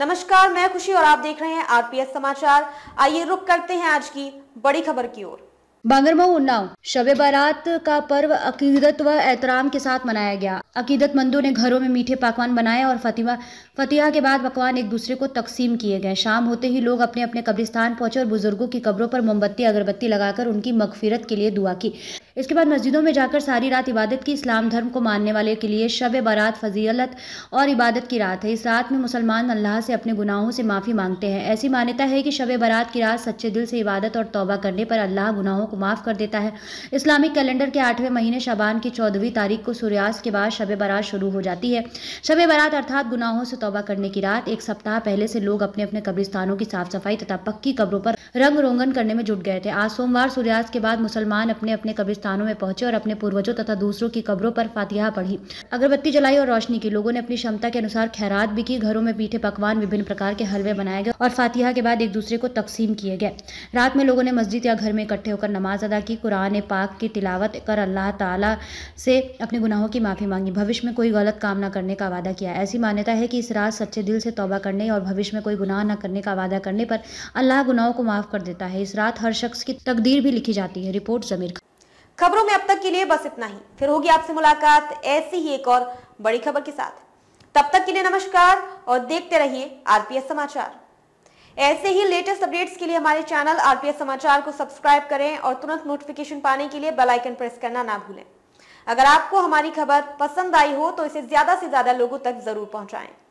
नमस्कार मैं खुशी और आप देख रहे हैं आरपीएस समाचार आइए रुक करते हैं आज की बड़ी खबर की ओर बांगरमऊ उन्नाव शब बारात का पर्व अकीदत व एहतराम के साथ मनाया गया अकीदत मंदों ने घरों में मीठे पकवान बनाए और फतिमा फतिहा के बाद पकवान एक दूसरे को तकसीम किए गए शाम होते ही लोग अपने अपने कब्रिस्तान पहुंचे और बुजुर्गों की कब्रों पर मोमबत्ती अगरबत्ती लगाकर उनकी मगफिरत के लिए दुआ की इसके बाद मस्जिदों में जाकर सारी रात इबादत की इस्लाम धर्म को मानने वाले के लिए शब बारात फजीलत और इबादत की रात है इस रात में मुसलमान अल्लाह से अपने गुनाहों से माफ़ी मांगते हैं ऐसी मान्यता है कि शब बारात की रात सच्चे दिल से इबादत और तौबा करने पर अल्लाह गुनाहों को माफ़ कर देता है इस्लामिक कैलेंडर के आठवें महीने शबान की चौदहवीं तारीख को सूर्यास्त के बाद शब बारात शुरू हो जाती है शब बारात अर्थात गुनाहों से तौबा करने की रात एक सप्ताह पहले से लोग अपने अपने कब्रिस्तानों की साफ सफाई तथा पक्की कब्रों पर रंग रोगन करने में जुट गए थे आज सोमवार सूर्यास्त के बाद मुसलमान अपने अपने कब्रिस्तान कब्रिस्तानों में पहुंचे और अपने पूर्वजों तथा दूसरों की कब्रों पर फातिहा पढ़ी अगरबत्ती जलाई और रोशनी की लोगों ने अपनी क्षमता के अनुसार खैरात भी की घरों में पीठे पकवान विभिन्न प्रकार के हलवे बनाए गए और फातिहा के बाद एक दूसरे को तकसीम किए गए रात में लोगों ने मस्जिद या घर में इकट्ठे होकर नमाज अदा की कुरान पाक की तिलावत कर अल्लाह ताला से अपने गुनाहों की माफ़ी मांगी भविष्य में कोई गलत काम न करने का वादा किया ऐसी मान्यता है कि इस रात सच्चे दिल से तौबा करने और भविष्य में कोई गुनाह न करने का वादा करने पर अल्लाह गुनाहों को माफ़ कर देता है इस रात हर शख्स की तकदीर भी लिखी जाती है रिपोर्ट जमीर खान खबरों में अब तक के लिए बस इतना ही फिर होगी आपसे मुलाकात ऐसी ही एक और बड़ी खबर के साथ तब तक के लिए नमस्कार और देखते रहिए आरपीएस समाचार ऐसे ही लेटेस्ट अपडेट्स के लिए हमारे चैनल आरपीएस समाचार को सब्सक्राइब करें और तुरंत नोटिफिकेशन पाने के लिए बेल आइकन प्रेस करना ना भूलें अगर आपको हमारी खबर पसंद आई हो तो इसे ज्यादा से ज्यादा लोगों तक जरूर पहुंचाएं